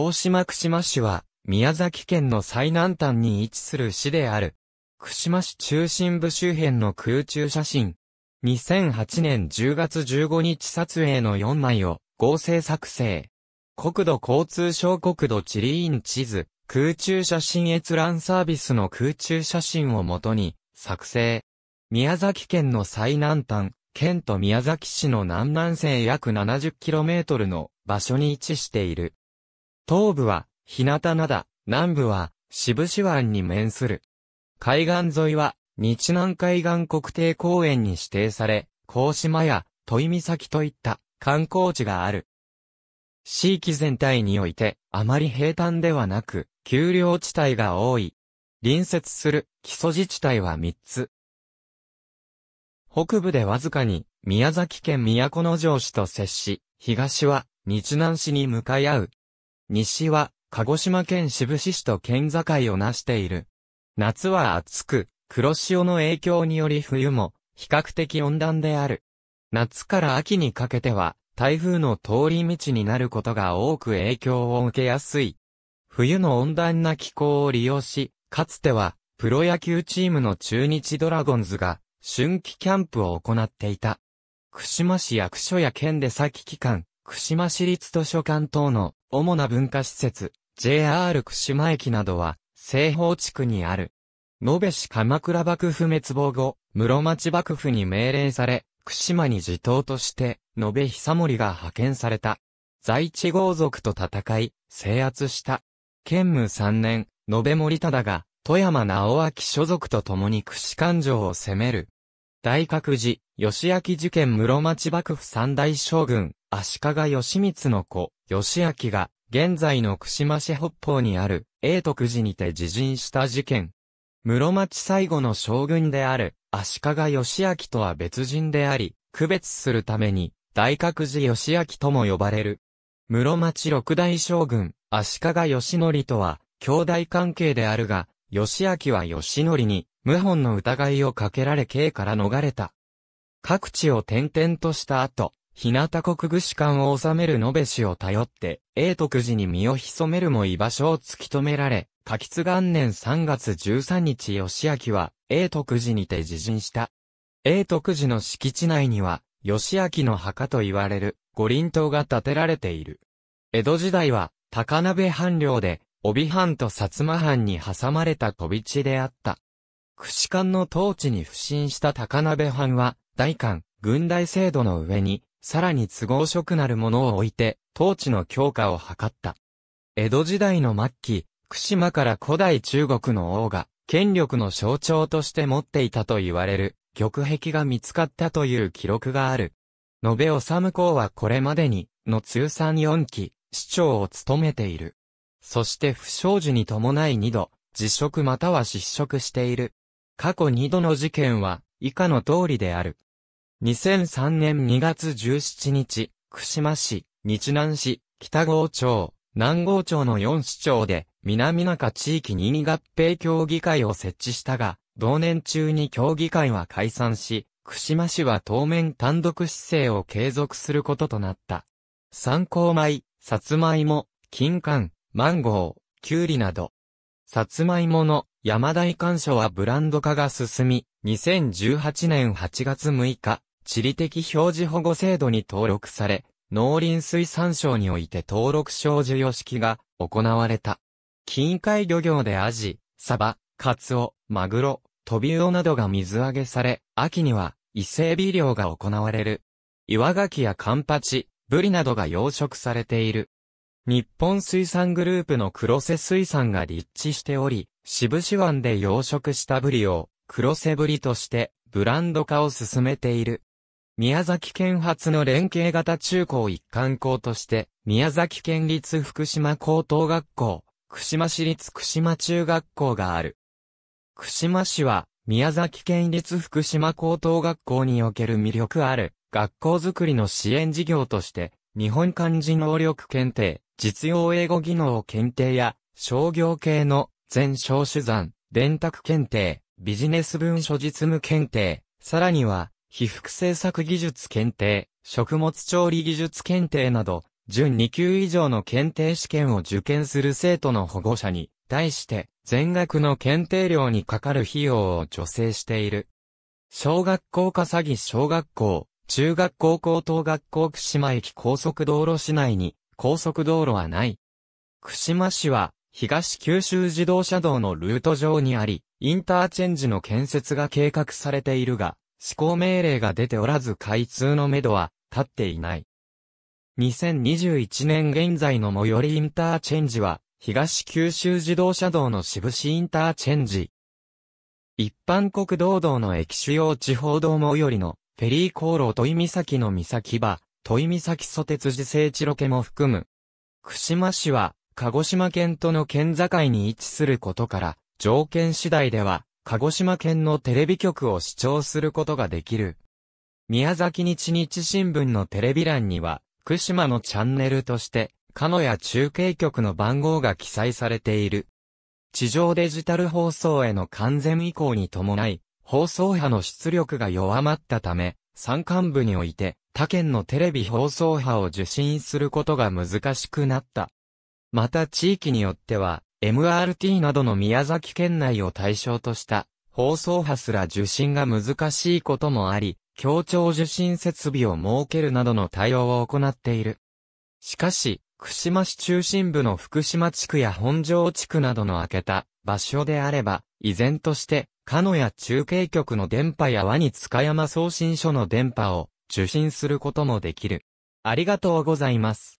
大島串間市は、宮崎県の最南端に位置する市である。串間市中心部周辺の空中写真。2008年10月15日撮影の4枚を合成作成。国土交通省国土地理院地図、空中写真閲覧サービスの空中写真をもとに作成。宮崎県の最南端、県と宮崎市の南南西約 70km の場所に位置している。東部は、日向灘、南部は、渋子湾に面する。海岸沿いは、日南海岸国定公園に指定され、甲島や、問岬といった観光地がある。地域全体において、あまり平坦ではなく、丘陵地帯が多い。隣接する基礎自治体は3つ。北部でわずかに宮崎県都城市と接し、東は日南市に向かい合う西は、鹿児島県志布志市と県境をなしている。夏は暑く、黒潮の影響により冬も、比較的温暖である。夏から秋にかけては、台風の通り道になることが多く影響を受けやすい。冬の温暖な気候を利用し、かつては、プロ野球チームの中日ドラゴンズが、春季キャンプを行っていた。串間市役所や県で先期間、串間市立図書館等の主な文化施設、JR 串間駅などは、西方地区にある。延べ市鎌倉幕府滅亡後、室町幕府に命令され、串間に自頭として、延べ久盛が派遣された。在地豪族と戦い、制圧した。建武3年、延辺森忠が、富山直明所属と共に串勘定を攻める。大覚寺、吉明事件室町幕府三大将軍、足利義満の子、義明が、現在の串間市北方にある、永徳寺にて自陣した事件。室町最後の将軍である、足利義明とは別人であり、区別するために、大覚寺義明とも呼ばれる。室町六大将軍、足利義則とは、兄弟関係であるが、義明は義則に、謀反の疑いをかけられ刑から逃れた。各地を転々とした後、日向国具士官を治める野辺氏を頼って、永徳寺に身を潜めるも居場所を突き止められ、柿吉元年3月13日義明は、永徳寺にて自陣した。永徳寺の敷地内には、義明の墓と言われる、五輪塔が建てられている。江戸時代は、高鍋藩領で、帯藩と薩摩藩に挟まれた飛び地であった。串官の統治に不審した高鍋藩は、大官、軍大制度の上に、さらに都合色なるものを置いて、統治の強化を図った。江戸時代の末期、串間から古代中国の王が、権力の象徴として持っていたと言われる、玉壁が見つかったという記録がある。延べ治公はこれまでに、の通算4期、市長を務めている。そして不祥事に伴い二度、辞職または失職している。過去二度の事件は、以下の通りである。2003年2月17日、串間市、日南市、北郷町、南郷町の4市町で、南中地域に合併協議会を設置したが、同年中に協議会は解散し、串間市は当面単独市政を継続することとなった。参考米、さつまいも、金柑、マンゴー、きゅうりなど。さつまいもの山大干渉はブランド化が進み、2018年8月6日、地理的表示保護制度に登録され、農林水産省において登録証授与式が行われた。近海漁業でアジ、サバ、カツオ、マグロ、トビウオなどが水揚げされ、秋には伊勢海老漁が行われる。岩ガキやカンパチ、ブリなどが養殖されている。日本水産グループの黒瀬水産が立地しており、渋市湾で養殖したブリを黒瀬ブリとしてブランド化を進めている。宮崎県発の連携型中高一貫校として、宮崎県立福島高等学校、串間市立串間中学校がある。串間市は、宮崎県立福島高等学校における魅力ある、学校づくりの支援事業として、日本漢字能力検定、実用英語技能検定や、商業系の全小手算、電卓検定、ビジネス文書実務検定、さらには、被覆製作技術検定、食物調理技術検定など、準2級以上の検定試験を受験する生徒の保護者に、対して、全額の検定料にかかる費用を助成している。小学校笠木小学校、中学校高等学校串間駅高速道路市内に、高速道路はない。串間市は、東九州自動車道のルート上にあり、インターチェンジの建設が計画されているが、施行命令が出ておらず開通のめどは立っていない。2021年現在の最寄りインターチェンジは、東九州自動車道の渋市インターチェンジ。一般国道道の駅主要地方道最寄りの、フェリー航路問岬の岬場、問岬蘇鉄寺聖地ロケも含む。串間市は、鹿児島県との県境に位置することから、条件次第では、鹿児島県のテレビ局を視聴することができる。宮崎日日新聞のテレビ欄には、福島のチャンネルとして、かのや中継局の番号が記載されている。地上デジタル放送への完全移行に伴い、放送波の出力が弱まったため、山間部において、他県のテレビ放送波を受信することが難しくなった。また地域によっては、MRT などの宮崎県内を対象とした放送波すら受信が難しいこともあり、協調受信設備を設けるなどの対応を行っている。しかし、串間市中心部の福島地区や本庄地区などの開けた場所であれば、依然として、鹿屋中継局の電波やワニ塚山送信所の電波を受信することもできる。ありがとうございます。